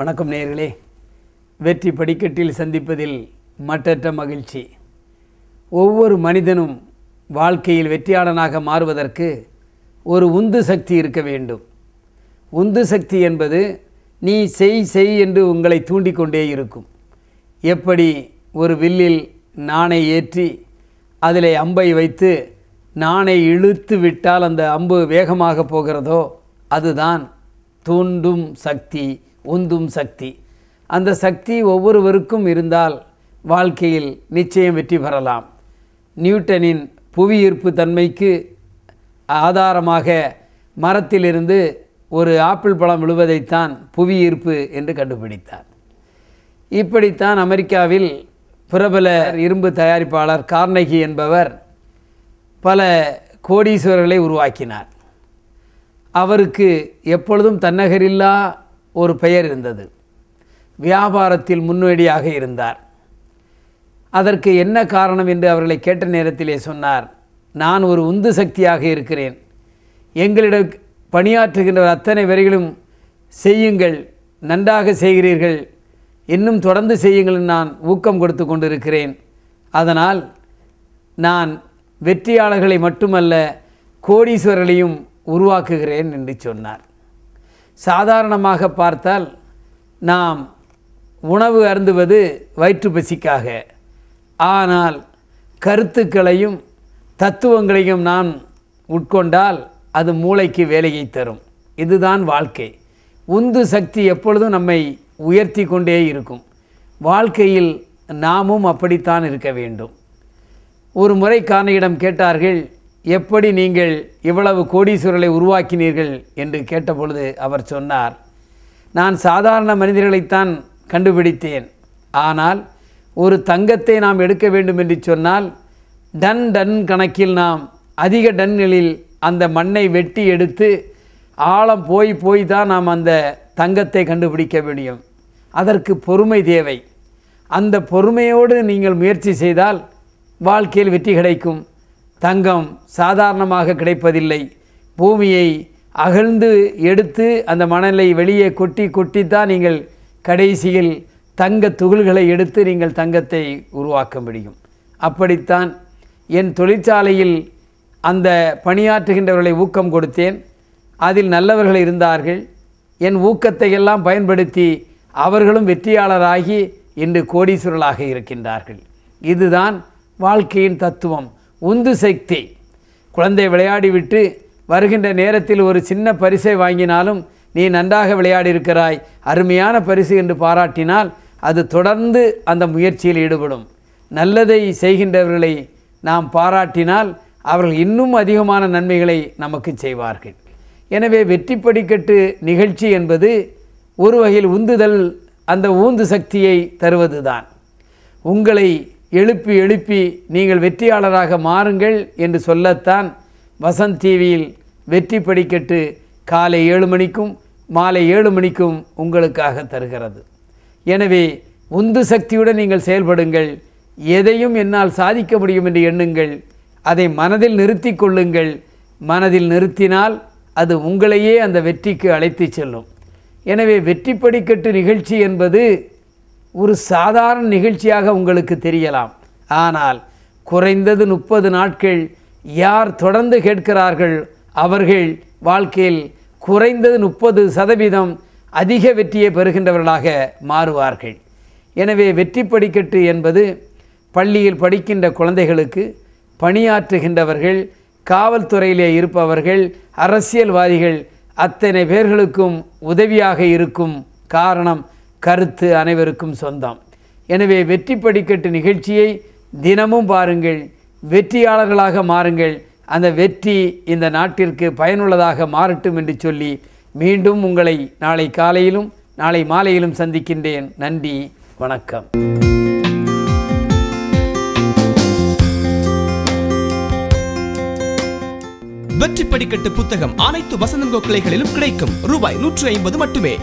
வணக்கம் நேர்களே வெற்றி படிக்கட்டில் சந்திப்பதில் மற்றற்ற மகிழ்ச்சி ஒவ்வொரு மனிதனும் வாழ்க்கையில் வெற்றியாளனாக மாறுவதற்கு ஒரு உந்து சக்தி இருக்க வேண்டும் உந்து சக்தி என்பது நீ செய் செய் என்று உங்களை தூண்டிக்கொண்டே இருக்கும் எப்படி ஒரு வில்லில் நாணை ஏற்றி அதில் அம்பை வைத்து நாணை இழுத்து விட்டால் அந்த அம்பு வேகமாக போகிறதோ அதுதான் தூண்டும் சக்தி உந்தும் சக்தி அந்த சக்தி ஒவ்வொருவருக்கும் இருந்தால் வாழ்க்கையில் நிச்சயம் வெற்றி பெறலாம் நியூட்டனின் புவியீர்ப்பு தன்மைக்கு ஆதாரமாக மரத்திலிருந்து ஒரு ஆப்பிள் பழம் விழுவதைத்தான் புவியீர்ப்பு என்று கண்டுபிடித்தார் இப்படித்தான் அமெரிக்காவில் பிரபல இரும்பு தயாரிப்பாளர் கார்னகி என்பவர் பல கோடீஸ்வரர்களை உருவாக்கினார் அவருக்கு எப்பொழுதும் தன்னகரில்லா ஒரு பெயர் இருந்தது வியாபாரத்தில் முன்னோடியாக இருந்தார் அதற்கு என்ன காரணம் என்று அவர்களை கேட்ட நேரத்திலே சொன்னார் நான் ஒரு உந்து சக்தியாக இருக்கிறேன் எங்களிடம் பணியாற்றுகின்ற அத்தனை வரைகளும் செய்யுங்கள் நன்றாக செய்கிறீர்கள் இன்னும் தொடர்ந்து செய்யுங்கள் நான் ஊக்கம் கொடுத்து கொண்டிருக்கிறேன் அதனால் நான் வெற்றியாளர்களை மட்டுமல்ல கோடீஸ்வரர்களையும் உருவாக்குகிறேன் என்று சொன்னார் சாதாரணமாக பார்த்தால் நாம் உணவு அருந்துவது வயிற்று பசிக்காக ஆனால் கருத்துக்களையும் தத்துவங்களையும் நாம் உட்கொண்டால் அது மூளைக்கு வேலையை தரும் இதுதான் வாழ்க்கை உந்து சக்தி எப்பொழுதும் நம்மை உயர்த்தி கொண்டே இருக்கும் வாழ்க்கையில் நாமும் அப்படித்தான் இருக்க வேண்டும் ஒரு முறை காணையிடம் கேட்டார்கள் எப்படி நீங்கள் இவ்வளவு கோடீஸ்வரர்களை உருவாக்கினீர்கள் என்று கேட்டபொழுது அவர் சொன்னார் நான் சாதாரண மனிதர்களைத்தான் கண்டுபிடித்தேன் ஆனால் ஒரு தங்கத்தை நாம் எடுக்க வேண்டும் என்று சொன்னால் டன் டன் கணக்கில் நாம் அதிக டன்களில் அந்த மண்ணை வெட்டி எடுத்து ஆழம் போய் போய் தான் நாம் அந்த தங்கத்தை கண்டுபிடிக்க முடியும் அதற்கு பொறுமை தேவை அந்த பொறுமையோடு நீங்கள் முயற்சி செய்தால் வாழ்க்கையில் வெற்றி கிடைக்கும் தங்கம் சாதாரணமாக கிடைப்பதில்லை பூமியை அகழ்ந்து எடுத்து அந்த மணலை வெளியே கொட்டி கொட்டித்தான் நீங்கள் கடைசியில் தங்க துகள்களை எடுத்து நீங்கள் தங்கத்தை உருவாக்க முடியும் அப்படித்தான் என் தொழிற்சாலையில் அந்த பணியாற்றுகின்றவர்களை ஊக்கம் கொடுத்தேன் அதில் நல்லவர்கள் இருந்தார்கள் என் ஊக்கத்தை எல்லாம் பயன்படுத்தி அவர்களும் வெற்றியாளராகி இன்று கோடீஸ்வரர்களாக இருக்கின்றார்கள் இதுதான் வாழ்க்கையின் தத்துவம் உந்து சக்தி குழந்தை விளையாடிவிட்டு வருகின்ற நேரத்தில் ஒரு சின்ன பரிசை வாங்கினாலும் நீ நன்றாக விளையாடி இருக்கிறாய் அருமையான பரிசு என்று பாராட்டினால் அது தொடர்ந்து அந்த முயற்சியில் ஈடுபடும் நல்லதை செய்கின்றவர்களை நாம் பாராட்டினால் அவர்கள் இன்னும் அதிகமான நன்மைகளை நமக்கு செய்வார்கள் எனவே வெற்றி படிக்கட்டு நிகழ்ச்சி என்பது ஒரு வகையில் உந்துதல் அந்த ஊந்து சக்தியை தருவதுதான் உங்களை எழுப்பி எழுப்பி நீங்கள் வெற்றியாளராக மாறுங்கள் என்று சொல்லத்தான் வசந்த் டிவியில் வெற்றி படிக்கட்டு காலை ஏழு மணிக்கும் மாலை ஏழு மணிக்கும் உங்களுக்காக தருகிறது எனவே உந்து சக்தியுடன் நீங்கள் செயல்படுங்கள் எதையும் என்னால் சாதிக்க முடியும் என்று எண்ணுங்கள் அதை மனதில் நிறுத்தி கொள்ளுங்கள் மனதில் நிறுத்தினால் அது உங்களையே அந்த வெற்றிக்கு அழைத்து செல்லும் எனவே வெற்றி படிக்கட்டு நிகழ்ச்சி என்பது ஒரு சாதாரண நிகழ்ச்சியாக உங்களுக்கு தெரியலாம் ஆனால் குறைந்தது முப்பது நாட்கள் யார் தொடர்ந்து கேட்கிறார்கள் அவர்கள் வாழ்க்கையில் குறைந்தது முப்பது சதவீதம் அதிக வெற்றியை பெறுகின்றவர்களாக மாறுவார்கள் எனவே வெற்றி படிக்கட்டு என்பது பள்ளியில் படிக்கின்ற குழந்தைகளுக்கு பணியாற்றுகின்றவர்கள் காவல்துறையிலே இருப்பவர்கள் அரசியல்வாதிகள் அத்தனை பேர்களுக்கும் உதவியாக இருக்கும் காரணம் கருத்து அனைவருக்கும் சொந்தம் எனவே வெற்றி படிக்கட்டு நிகழ்ச்சியை தினமும் பாருங்கள் வெற்றியாளர்களாக மாறுங்கள் அந்த வெற்றி இந்த நாட்டிற்கு பயனுள்ளதாக மாறட்டும் என்று சொல்லி மீண்டும் உங்களை நாளை காலையிலும் நாளை மாலையிலும் சந்திக்கின்றேன் நன்றி வணக்கம் வெற்றி படிக்கட்டு புத்தகம் அனைத்து கிடைக்கும் ரூபாய் நூற்றி ஐம்பது மட்டுமே